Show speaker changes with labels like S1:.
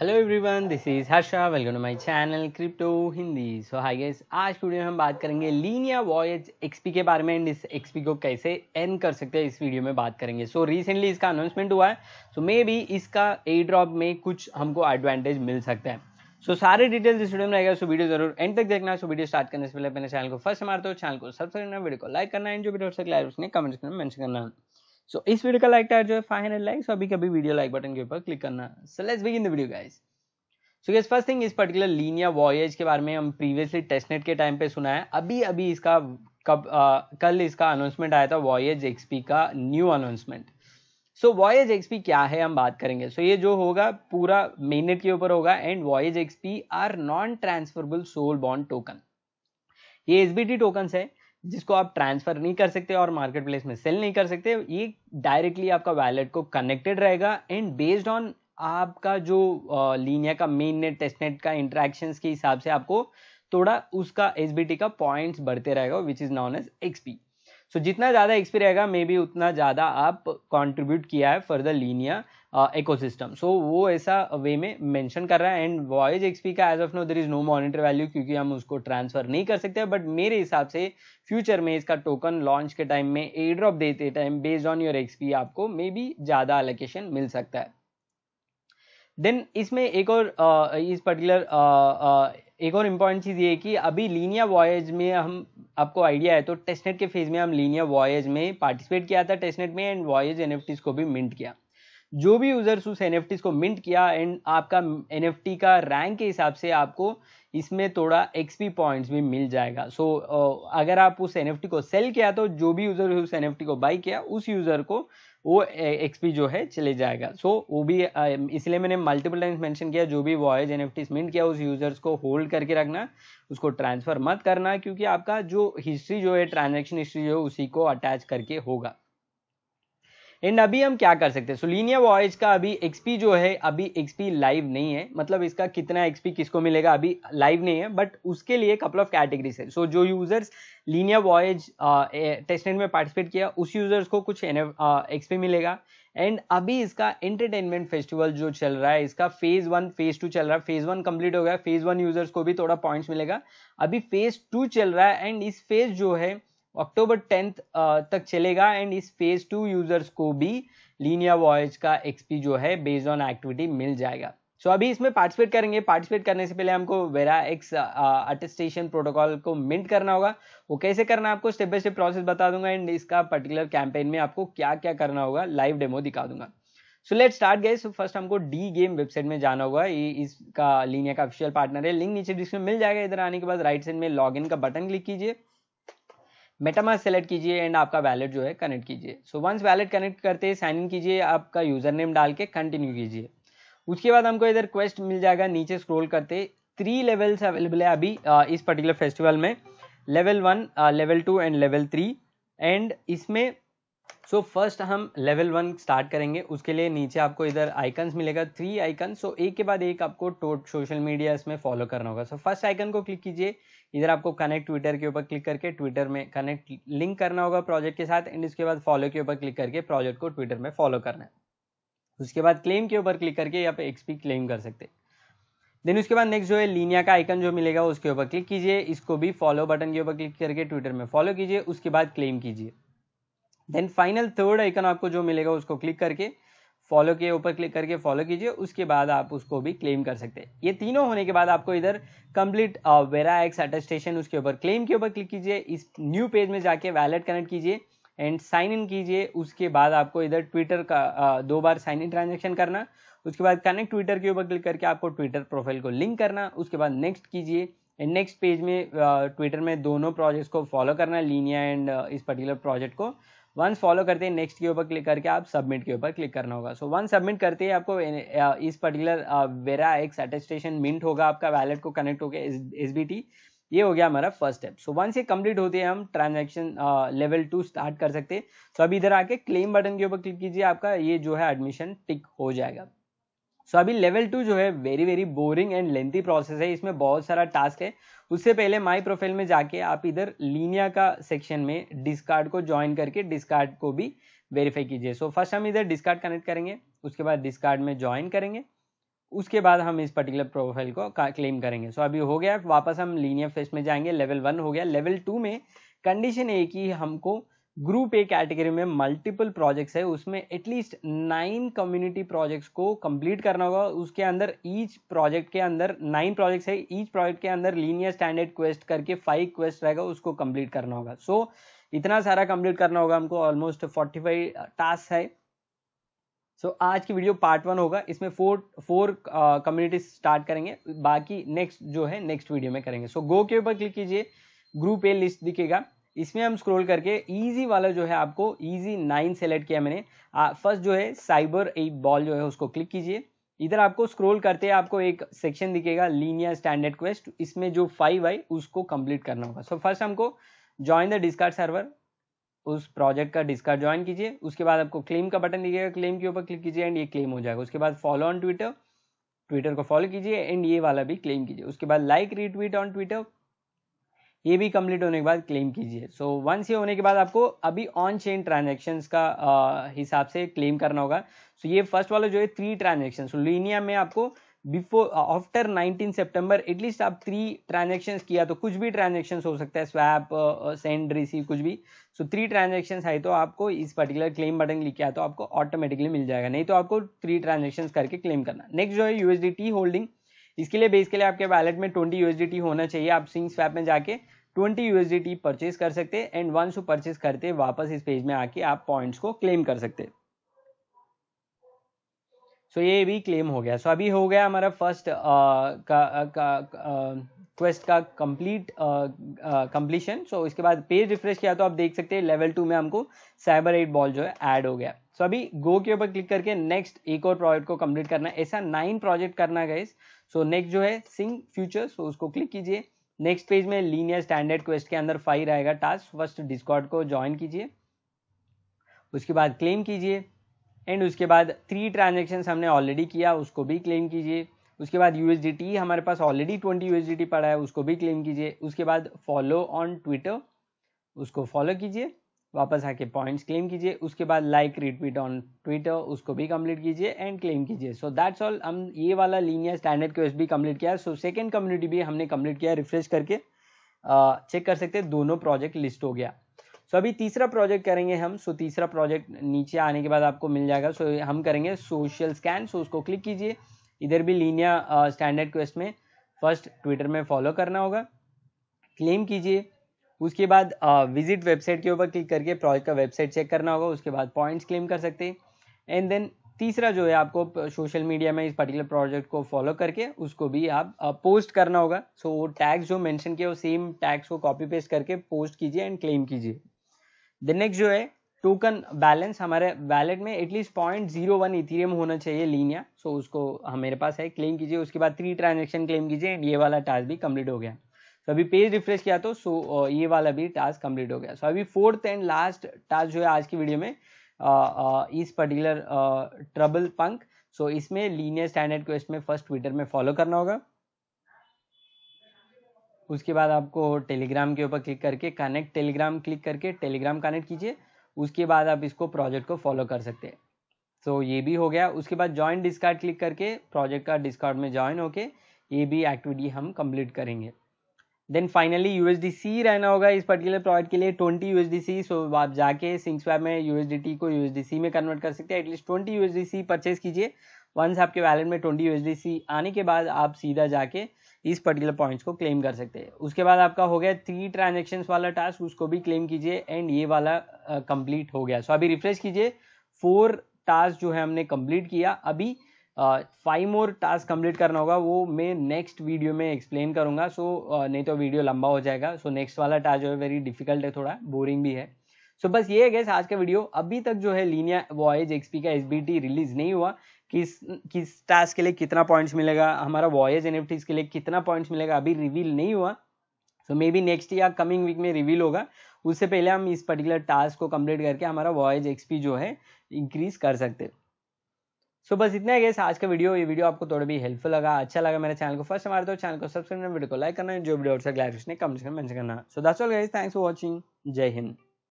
S1: hello everyone this is Harsha welcome to my channel crypto Hindi so hi guys आज video में हम बात करेंगे लीनिया वॉयज एक्सपी के बारे में एंड इस एक्सपी को कैसे एन कर सकते हैं इस वीडियो में बात करेंगे सो so, रिसेंटली इसका अनाउंसमेंट हुआ है सो मे बी इसका ए ड्रॉप में कुछ हमको एडवांटेज मिल सकता है सो so, सारे डिटेल्स इस वीडियो में रहेगा सो वीडियो जरूर एंड तक देखना सो वीडियो स्टार्ट करने से पहले अपने चैनल को फर्स्ट हमारे तो चैनल को सब्सक्राइब करना वीडियो को लाइक करना एंड जो वीडियो से क्लियर उसने कमेंट में मैंशन करना सो so, इस वीडियो का लाइक टाइट जो है फाइव हंड्रेड लाइक सो अभी कभी वीडियो लाइक बटन के ऊपर क्लिक करना so let's begin the video guys so guys first thing इस पर्टिकुलर लीनिया वॉयज के बारे में हम प्रीवियसली टेस्टनेट के टाइम पे सुना है अभी अभी इसका कब आ, कल इसका अनाउंसमेंट आया था वॉयज एक्सपी का new announcement so voyage XP क्या है हम बात करेंगे सो so, ये जो होगा पूरा मेननेट के ऊपर होगा and voyage XP are non transferable soul bound token ये एसबीटी टोकन्स है जिसको आप ट्रांसफ़र नहीं कर सकते और मार्केट प्लेस में सेल नहीं कर सकते ये डायरेक्टली आपका वैलेट को कनेक्टेड रहेगा एंड बेस्ड ऑन आपका जो लीनिया का मेन नेट टेस्ट नेट का इंट्रैक्शन के हिसाब से आपको थोड़ा उसका एस का पॉइंट्स बढ़ते रहेगा which is known XP so so, जितना ज़्यादा एक्सपी रहेगा मे बी उतना ज़्यादा आप कॉन्ट्रीब्यूट किया है for the linear ecosystem so वो ऐसा वे में मेंशन कर रहा है एंड वॉयज एक्सपी का as of now there is no monetary value क्योंकि हम उसको ट्रांसफर नहीं कर सकते बट मेरे हिसाब से फ्यूचर में इसका टोकन लॉन्च के टाइम में ए ड्रॉप देते time based on your XP आपको मे बी ज़्यादा अलोकेशन मिल सकता है देन इसमें एक और uh, इस पर्टिकुलर एक और इम्पॉर्टेंट चीज़ ये कि अभी लीनिया वॉयज में हम आपको आइडिया है तो टेस्टनेट के फेज में हम लीनिया वॉयज में पार्टिसिपेट किया था टेस्टनेट में एंड वॉयज एन को भी मिंट किया जो भी यूज़र्स उस एन को मिंट किया एंड आपका एन का रैंक के हिसाब से आपको इसमें थोड़ा एक्सपी पॉइंट्स भी मिल जाएगा सो so, अगर आप उस एन को सेल किया तो जो भी यूज़र उस एन को बाई किया उस यूज़र को वो एक्सपी जो है चले जाएगा सो so, वो भी इसलिए मैंने मल्टीपल टाइम्स मेंशन किया जो भी वॉयज एन एफ मिंट किया उस यूजर्स को होल्ड करके रखना उसको ट्रांसफर मत करना क्योंकि आपका जो हिस्ट्री जो है ट्रांजेक्शन हिस्ट्री जो है उसी को अटैच करके होगा एंड अभी हम क्या कर सकते हैं सुलिनिया वॉयज का अभी एक्सपी जो है अभी एक्सपी लाइव नहीं है मतलब इसका कितना एक्सपी किसको मिलेगा अभी लाइव नहीं है बट उसके लिए कपल ऑफ कैटेगरीज है सो so, जो यूजर्स लीनिया वॉयज टेस्टनेट में पार्टिसिपेट किया उस यूजर्स को कुछ एक्सपी मिलेगा एंड अभी इसका एंटरटेनमेंट फेस्टिवल जो चल रहा है इसका फेज वन फेज टू चल रहा है फेज वन कंप्लीट हो गया फेज वन यूजर्स को भी थोड़ा पॉइंट्स मिलेगा अभी फेज टू चल रहा है एंड इस फेज जो है अक्टूबर टेंथ तक चलेगा एंड इस फेज टू यूजर्स को भी लीनिया वॉयज का एक्सपी जो है बेस्ड ऑन एक्टिविटी मिल जाएगा सो so, अभी इसमें पार्टिसिपेट करेंगे पार्टिसिपेट करने से पहले हमको वेरा एक्स अटेस्टेशन प्रोटोकॉल को मिंट करना होगा वो कैसे करना है आपको स्टेप बाय स्टेप प्रोसेस बता दूंगा एंड इसका पर्टिकुलर कैंपेन में आपको क्या क्या करना होगा लाइव डेमो दिखा दूंगा सो लेट स्टार्ट गए सो फर्स्ट हमको डी गेम वेबसाइट में जाना होगा ये इसका लीनिया का ऑफिशियल पार्टनर है लिंक नीचे डिस्क्रिप्शन मिल जाएगा इधर आने के बाद राइट साइड में लॉग का बटन क्लिक कीजिए मेटामास्क सेलेक्ट कीजिए एंड आपका वैलेट जो है कनेक्ट कीजिए सो वंस वैलेट कनेक्ट करते हैं साइन इन कीजिए आपका यूज़र नेम डाल के कंटिन्यू कीजिए उसके बाद हमको इधर क्वेस्ट मिल जाएगा नीचे स्क्रोल करते थ्री लेवल्स अवेलेबल है अभी इस पर्टिकुलर फेस्टिवल में level one level two and level three and इसमें सो so, फर्स्ट हम लेवल वन स्टार्ट करेंगे उसके लिए नीचे आपको इधर आइकन्स मिलेगा थ्री आइकन सो एक के बाद एक आपको टोट सोशल मीडिया इसमें फॉलो करना होगा सो फर्स्ट आइकन को क्लिक कीजिए इधर आपको कनेक्ट ट्विटर के ऊपर क्लिक करके ट्विटर में कनेक्ट लिंक करना होगा प्रोजेक्ट के साथ एंड इसके बाद फॉलो के ऊपर क्लिक करके प्रोजेक्ट को ट्विटर में फॉलो करना है उसके बाद क्लेम के ऊपर क्लिक करके यहाँ पे एक्सपी क्लेम कर सकते हैं देन उसके बाद नेक्स्ट जो है लीनिया का आइकन जो मिलेगा उसके ऊपर क्लिक कीजिए इसको भी फॉलो बटन के ऊपर क्लिक करके ट्विटर में फॉलो कीजिए उसके बाद क्लेम कीजिए देन फाइनल थर्ड आइकन आपको जो मिलेगा उसको क्लिक करके फॉलो के ऊपर क्लिक करके फॉलो कीजिए उसके बाद आप उसको भी क्लेम कर सकते हैं ये तीनों होने के बाद आपको इधर कंप्लीट वेरा एक्स अटेस्टेशन उसके ऊपर क्लेम के ऊपर क्लिक कीजिए इस न्यू पेज में जाके वैलेट कनेक्ट कीजिए एंड साइन इन कीजिए उसके बाद आपको इधर ट्विटर का आ, uh, दो बार साइन इन ट्रांजेक्शन करना उसके बाद कनेक्ट ट्विटर के ऊपर क्लिक करके आपको ट्विटर प्रोफाइल को लिंक करना उसके बाद नेक्स्ट कीजिए एंड नेक्स्ट पेज में ट्विटर uh, में दोनों प्रोजेक्ट्स को फॉलो करना लीनिया एंड uh, इस पर्टिकुलर प्रोजेक्ट को वंस फॉलो करते हैं नेक्स्ट के ऊपर क्लिक करके आप सबमिट के ऊपर क्लिक करना होगा सो वन सबमिट करते ही आपको इस पर्टिकुलर वेरा एक सेटिस्टेशन मिंट होगा आपका वैलेट को कनेक्ट होकर एस बी ये हो गया हमारा फर्स्ट स्टेप सो वन से कंप्लीट होते हैं हम ट्रांजेक्शन लेवल टू स्टार्ट कर सकते हैं so, सो अभी इधर आके क्लेम बटन के ऊपर क्लिक कीजिए आपका ये जो है एडमिशन टिक हो जाएगा सो so, अभी लेवल टू जो है very very boring and lengthy process है इसमें बहुत सारा टास्क है उससे पहले माई प्रोफाइल में जाके आप इधर लीनिया का सेक्शन में डिस्कार्ड को ज्वाइन करके डिस्कार्ड को भी वेरीफाई कीजिए सो फर्स्ट हम इधर डिस्कार्ड कनेक्ट करेंगे उसके बाद डिस्कार्ड में ज्वाइन करेंगे उसके बाद हम इस पर्टिकुलर प्रोफाइल को क्लेम करेंगे सो so, अभी हो गया वापस हम लीनियर फेस में जाएंगे लेवल वन हो गया लेवल टू में कंडीशन एक ही हमको ग्रुप ए कैटेगरी में मल्टीपल प्रोजेक्ट्स है उसमें एटलीस्ट नाइन कम्युनिटी प्रोजेक्ट्स को कंप्लीट करना होगा उसके अंदर ईच प्रोजेक्ट के अंदर नाइन प्रोजेक्ट्स है ईच प्रोजेक्ट के अंदर लीनियर स्टैंडर्ड क्वेस्ट करके फाइव क्वेस्ट रहेगा उसको कंप्लीट करना होगा सो so, इतना सारा कंप्लीट करना होगा हमको ऑलमोस्ट फोर्टी फाइव टास्क है सो so, आज की वीडियो पार्ट वन होगा इसमें फोर फोर कम्युनिटी स्टार्ट करेंगे बाकी नेक्स्ट जो है नेक्स्ट वीडियो में करेंगे सो गो के ऊपर क्लिक कीजिए ग्रुप ए लिस्ट दिखेगा इसमें हम स्क्रॉल करके इजी वाला जो है आपको इजी नाइन सेलेक्ट किया मैंने फर्स्ट जो है साइबर एट बॉल जो है उसको क्लिक कीजिए इधर आपको स्क्रॉल करते हैं आपको एक सेक्शन दिखेगा लीनियर स्टैंडर्ड क्वेस्ट इसमें जो फाइव आई उसको कंप्लीट करना होगा सो so, फर्स्ट हमको ज्वाइन द डिस्कार्ड सर्वर उस प्रोजेक्ट का डिस्कार्ड ज्वाइन कीजिए उसके बाद आपको क्लेम का बटन दिखेगा क्लेम के ऊपर क्लिक कीजिए एंड ये क्लेम हो जाएगा उसके बाद फॉलो ऑन ट्विटर ट्विटर को फॉलो कीजिए एंड ये वाला भी क्लेम कीजिए उसके बाद लाइक रीट्वीट ऑन ट्विटर ये भी कंप्लीट होने के बाद क्लेम कीजिए सो वंस ये होने के बाद आपको अभी ऑन चेन ट्रांजेक्शन्स का हिसाब से क्लेम करना होगा सो so, ये फर्स्ट वाला जो है थ्री ट्रांजेक्शन लीनिया में आपको बिफोर आफ्टर 19 सितंबर एटलीस्ट आप थ्री ट्रांजेक्शन किया तो कुछ भी ट्रांजेक्शन हो सकता है स्वैप सेंड रिसीव कुछ भी सो थ्री ट्रांजेक्शन आए तो आपको इस पर्टिकुलर क्लेम बटन लिख किया तो आपको ऑटोमेटिकली मिल जाएगा नहीं तो आपको थ्री ट्रांजेक्शन करके क्लेम करना नेक्स्ट जो है यूएसडी होल्डिंग इसके लिए लिए आपके वैलेट में ट्वेंटी यूएसडीटी होना चाहिए आप सिंग स्वैप में जाके ट्वेंटी यूएसडीटी परचेज कर सकते हैं एंड वंस वो परचेज करते वापस इस पेज में आके आप पॉइंट्स को क्लेम कर सकते हैं सो so, ये भी क्लेम हो गया सो so, अभी हो गया हमारा फर्स्ट क्वेस्ट uh, का कंप्लीट कंप्लीशन सो इसके बाद पेज रिफ्रेश किया तो आप देख सकते हैं लेवल टू में हमको साइबर एट बॉल जो है ऐड हो गया सो अभी गो के ऊपर क्लिक करके नेक्स्ट एक और प्रोजेक्ट को कंप्लीट करना है ऐसा नाइन प्रोजेक्ट करना है सो नेक्स्ट जो है सिंग फ्यूचर सो उसको क्लिक कीजिए नेक्स्ट पेज में लीनियर स्टैंडर्ड क्वेस्ट के अंदर फाइव रहेगा टास्क फर्स्ट डिस्कॉर्ड को ज्वाइन कीजिए उसके बाद क्लेम कीजिए एंड उसके बाद थ्री ट्रांजेक्शन हमने ऑलरेडी किया उसको भी क्लेम कीजिए उसके बाद यू हमारे पास ऑलरेडी ट्वेंटी यू पड़ा है उसको भी क्लेम कीजिए उसके बाद फॉलो ऑन ट्विटर उसको फॉलो कीजिए वापस आके पॉइंट्स क्लेम कीजिए उसके बाद लाइक रिट्वीट ऑन ट्विटर उसको भी कंप्लीट कीजिए एंड क्लेम कीजिए सो दैट्स ऑल हम ये वाला लीनियर स्टैंडर्ड क्वेस्ट भी कंप्लीट किया सो सेकेंड कम्युनिटी भी हमने कंप्लीट किया रिफ्रेश करके चेक कर सकते हैं दोनों प्रोजेक्ट लिस्ट हो गया सो so, अभी तीसरा प्रोजेक्ट करेंगे हम सो so, तीसरा प्रोजेक्ट नीचे आने के बाद आपको मिल जाएगा सो so, हम करेंगे सोशल स्कैन सो उसको क्लिक कीजिए इधर भी लीनिया स्टैंडर्ड क्वेस्ट में फर्स्ट ट्विटर में फॉलो करना होगा क्लेम कीजिए उसके बाद विजिट वेबसाइट के ऊपर क्लिक करके प्रोजेक्ट का वेबसाइट चेक करना होगा उसके बाद पॉइंट्स क्लेम कर सकते हैं एंड देन तीसरा जो है आपको सोशल मीडिया में इस पर्टिकुलर प्रोजेक्ट को फॉलो करके उसको भी आप पोस्ट करना होगा सो so, वो टैग्स जो मेंशन किया वो सेम टैग्स को कॉपी पेस्ट करके पोस्ट कीजिए एंड क्लेम कीजिए द नेक्स्ट जो है टोकन बैलेंस हमारे वैलेट में at least point zero one Ethereum Linea चाहिए लीनिया सो so, उसको मेरे पास है क्लेम कीजिए उसके बाद थ्री ट्रांजेक्शन क्लेम कीजिए एंड ये वाला टास्क भी कम्प्लीट हो गया तो अभी पेज रिफ्रेश किया तो सो ये वाला भी टास्क कंप्लीट हो गया सो अभी फोर्थ एंड लास्ट टास्क जो है आज की वीडियो में इस पर्टिकुलर ट्रबल पंक सो इसमें लीनियर स्टैंडर्ड को इसमें फर्स्ट ट्विटर में फॉलो करना होगा उसके बाद आपको टेलीग्राम के ऊपर क्लिक करके कनेक्ट टेलीग्राम क्लिक करके टेलीग्राम कनेक्ट कीजिए उसके बाद आप इसको प्रोजेक्ट को फॉलो कर सकते हैं सो so, ये भी हो गया उसके बाद ज्वाइन डिस्कार्ड क्लिक करके प्रोजेक्ट का डिस्कार्ड में ज्वाइन होके ये भी एक्टिविटी हम कंप्लीट करेंगे देन फाइनली यू रहना होगा इस पर्टिकुलर प्रोडक्ट के लिए ट्वेंटी यूएसडीसी सो आप जाके सिंस वैब में यू को यूएसडीसी में कन्वर्ट कर सकते हैं एटलीस्ट ट्वेंटी यूएसडीसी परचेज कीजिए वंस आपके वैलेट में ट्वेंटी यू आने के बाद आप सीधा जाके इस पर्टिकुलर पॉइंट्स को क्लेम कर सकते हैं उसके बाद आपका हो गया थ्री ट्रांजेक्शन वाला टास्क उसको भी क्लेम कीजिए एंड ये वाला कंप्लीट uh, हो गया सो so, अभी रिफ्रेश कीजिए फोर टास्क जो है हमने कंप्लीट किया अभी फाइव मोर टास्क कंप्लीट करना होगा वो मैं नेक्स्ट वीडियो में एक्सप्लेन करूंगा सो so, uh, नहीं तो वीडियो लंबा हो जाएगा सो so, नेक्स्ट वाला टास्क जो है वेरी डिफिकल्ट है थोड़ा बोरिंग भी है सो so, बस ये है गैस आज का वीडियो अभी तक जो है लीनिया वॉयज एक्सपी का एस रिलीज नहीं हुआ किस किस टास्क के लिए कितना पॉइंट्स मिलेगा हमारा वॉयज एन के लिए कितना पॉइंट्स मिलेगा अभी रिवील नहीं हुआ सो मे बी नेक्स्ट या कमिंग वीक में रिवील होगा उससे पहले हम इस पर्टिकुलर टास्क को कंप्लीट करके हमारा वॉयज एक्सपी जो है इंक्रीज कर सकते हैं सो बस इतना है आज का वीडियो ये वीडियो आपको थोड़ा भी हेल्पफुल लगा अच्छा लगा मेरे चैनल को फर्स्ट हमारे तो चैनल को सब्सक्राइब करना वीडियो को लाइक करना जो वीडियो क्लैरिफिकेशन कम से कम करना so that's all guys thanks for watching Jai Hind